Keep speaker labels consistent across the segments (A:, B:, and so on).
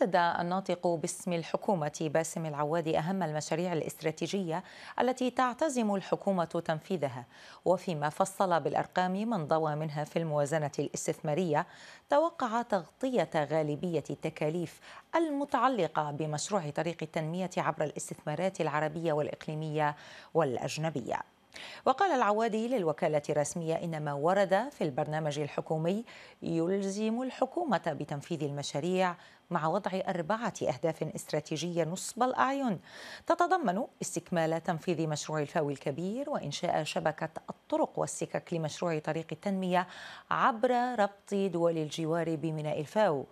A: حدد الناطق باسم الحكومة باسم العوادي أهم المشاريع الاستراتيجية التي تعتزم الحكومة تنفيذها وفيما فصل بالأرقام من ضوى منها في الموازنة الاستثمارية توقع تغطية غالبية التكاليف المتعلقة بمشروع طريق التنمية عبر الاستثمارات العربية والإقليمية والأجنبية وقال العوادي للوكالة الرسمية إن ما ورد في البرنامج الحكومي يلزم الحكومة بتنفيذ المشاريع مع وضع أربعة أهداف استراتيجية نصب الأعين تتضمن استكمال تنفيذ مشروع الفاوي الكبير وإنشاء شبكة الطرق والسكك لمشروع طريق التنمية عبر ربط دول الجوار بميناء الفاو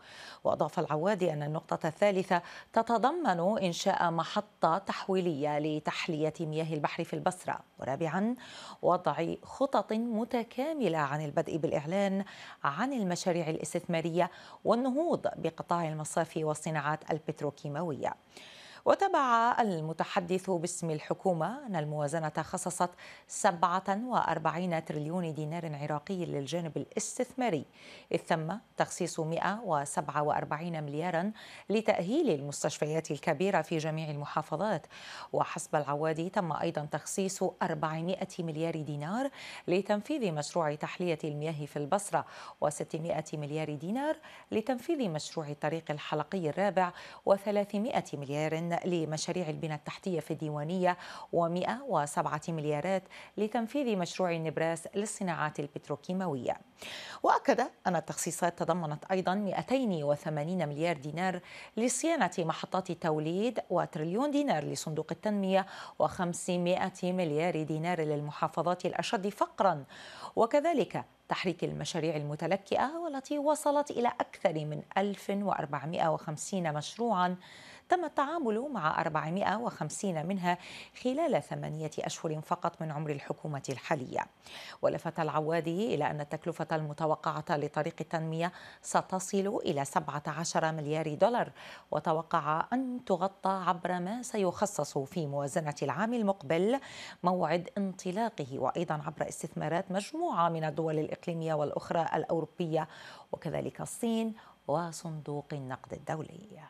A: وأضاف العوادي أن النقطة الثالثة تتضمن إنشاء محطة تحويلية لتحلية مياه البحر في البصرة ورابعا وضع خطط متكاملة عن البدء بالإعلان عن المشاريع الاستثمارية والنهوض بقطاع المشروع المصافي والصناعات البتروكيماوية وتابع المتحدث باسم الحكومة أن الموازنة خصصت 47 تريليون دينار عراقي للجانب الاستثماري إذ تم تخصيص 147 مليارا لتأهيل المستشفيات الكبيرة في جميع المحافظات وحسب العوادي تم أيضا تخصيص 400 مليار دينار لتنفيذ مشروع تحلية المياه في البصرة و600 مليار دينار لتنفيذ مشروع الطريق الحلقي الرابع و300 مليار لمشاريع البنى التحتية في الديوانية و107 مليارات لتنفيذ مشروع النبراس للصناعات البتروكيماوية وأكد أن التخصيصات تضمنت أيضا 280 مليار دينار لصيانة محطات التوليد وتريليون دينار لصندوق التنمية و500 مليار دينار للمحافظات الأشد فقرا وكذلك تحريك المشاريع المتلكئة والتي وصلت إلى أكثر من 1450 مشروعاً تم التعامل مع 450 منها خلال ثمانية أشهر فقط من عمر الحكومة الحالية ولفت العوادي إلى أن التكلفة المتوقعة لطريق التنمية ستصل إلى 17 مليار دولار وتوقع أن تغطى عبر ما سيخصص في موازنة العام المقبل موعد انطلاقه وأيضا عبر استثمارات مجموعة من الدول الإقليمية والأخرى الأوروبية وكذلك الصين وصندوق النقد الدولي